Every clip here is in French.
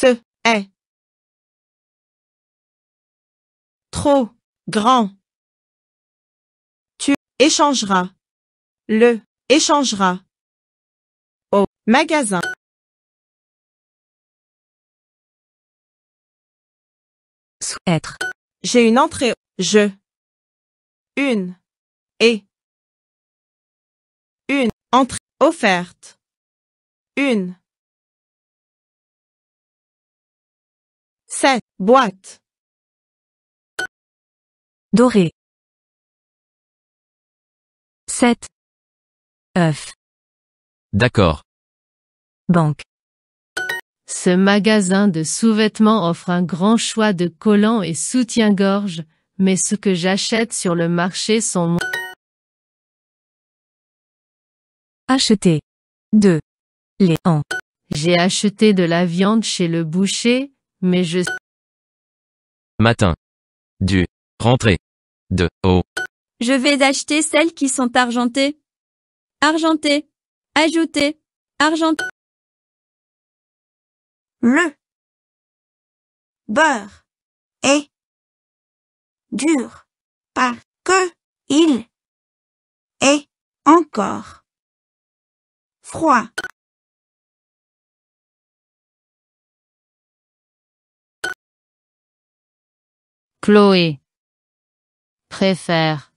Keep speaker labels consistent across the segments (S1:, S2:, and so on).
S1: Ce est trop grand. Tu échangeras. Le échangera au magasin. Être. J'ai une entrée. Je. Une. Et. Une. Entrée. Offerte. Une. Boîte. Doré. 7. œuf. D'accord. Banque.
S2: Ce magasin de sous-vêtements offre un grand choix de collants et soutiens-gorge, mais ce que j'achète sur le marché sont moins... Acheter. 2. Les J'ai acheté de la viande chez le boucher, mais je...
S1: Matin. Du. Rentrer. De. haut. Je vais acheter celles qui sont argentées. Argentées. Ajouter. Argent. Le. Beurre. Est. Dur. Parce que. Il. Est. Encore. Froid. Chloé. Préfère.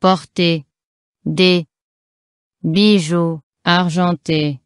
S1: Porter. Des. Bijoux. Argentés.